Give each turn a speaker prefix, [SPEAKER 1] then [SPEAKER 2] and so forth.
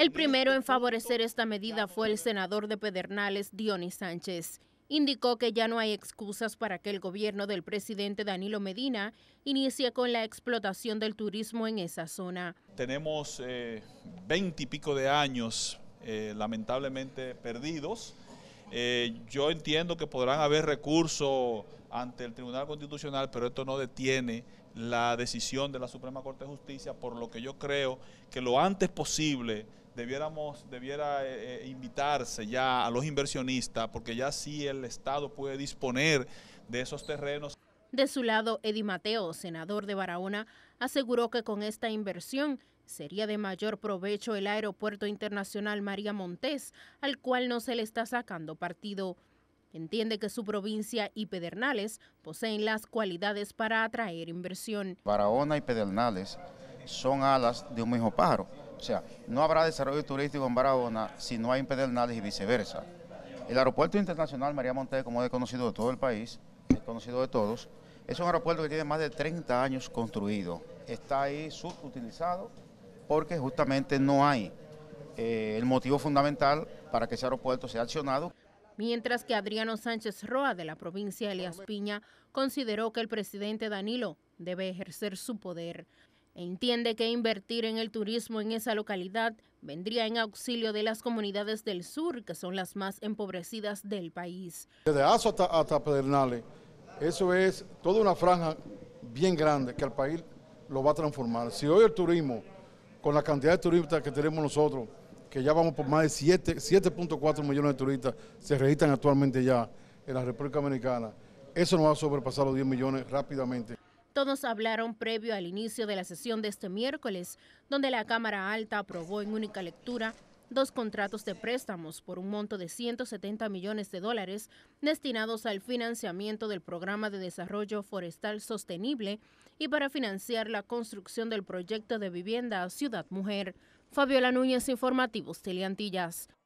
[SPEAKER 1] El primero en favorecer esta medida fue el senador de Pedernales, Dionis Sánchez. Indicó que ya no hay excusas para que el gobierno del presidente Danilo Medina inicie con la explotación del turismo en esa zona.
[SPEAKER 2] Tenemos eh, veinte y pico de años eh, lamentablemente perdidos eh, yo entiendo que podrán haber recursos ante el Tribunal Constitucional, pero esto no detiene la decisión de la Suprema Corte de Justicia, por lo que yo creo que lo antes posible debiéramos, debiera eh, eh, invitarse ya a los inversionistas, porque ya sí el Estado puede disponer de esos terrenos.
[SPEAKER 1] De su lado, Eddie Mateo, senador de Barahona, aseguró que con esta inversión Sería de mayor provecho el Aeropuerto Internacional María Montés, al cual no se le está sacando partido. Entiende que su provincia y Pedernales poseen las cualidades para atraer inversión.
[SPEAKER 3] Barahona y Pedernales son alas de un mismo pájaro. O sea, no habrá desarrollo turístico en Barahona si no hay en Pedernales y viceversa. El Aeropuerto Internacional María Montés, como es conocido de todo el país, es conocido de todos, es un aeropuerto que tiene más de 30 años construido. Está ahí subutilizado porque justamente no hay eh, el motivo fundamental para que ese aeropuerto sea accionado.
[SPEAKER 1] Mientras que Adriano Sánchez Roa de la provincia de Elias Piña consideró que el presidente Danilo debe ejercer su poder. E entiende que invertir en el turismo en esa localidad vendría en auxilio de las comunidades del sur, que son las más empobrecidas del país.
[SPEAKER 4] Desde Aso hasta, hasta Pedernales, eso es toda una franja bien grande que al país lo va a transformar. Si hoy el turismo con la cantidad de turistas que tenemos nosotros, que ya vamos por más de 7.4 millones de turistas, se registran actualmente ya en la República Dominicana. Eso nos va a sobrepasar los 10 millones rápidamente.
[SPEAKER 1] Todos hablaron previo al inicio de la sesión de este miércoles, donde la Cámara Alta aprobó en única lectura dos contratos de préstamos por un monto de 170 millones de dólares destinados al financiamiento del Programa de Desarrollo Forestal Sostenible y para financiar la construcción del proyecto de vivienda Ciudad Mujer. Fabiola Núñez, Informativos Teleantillas.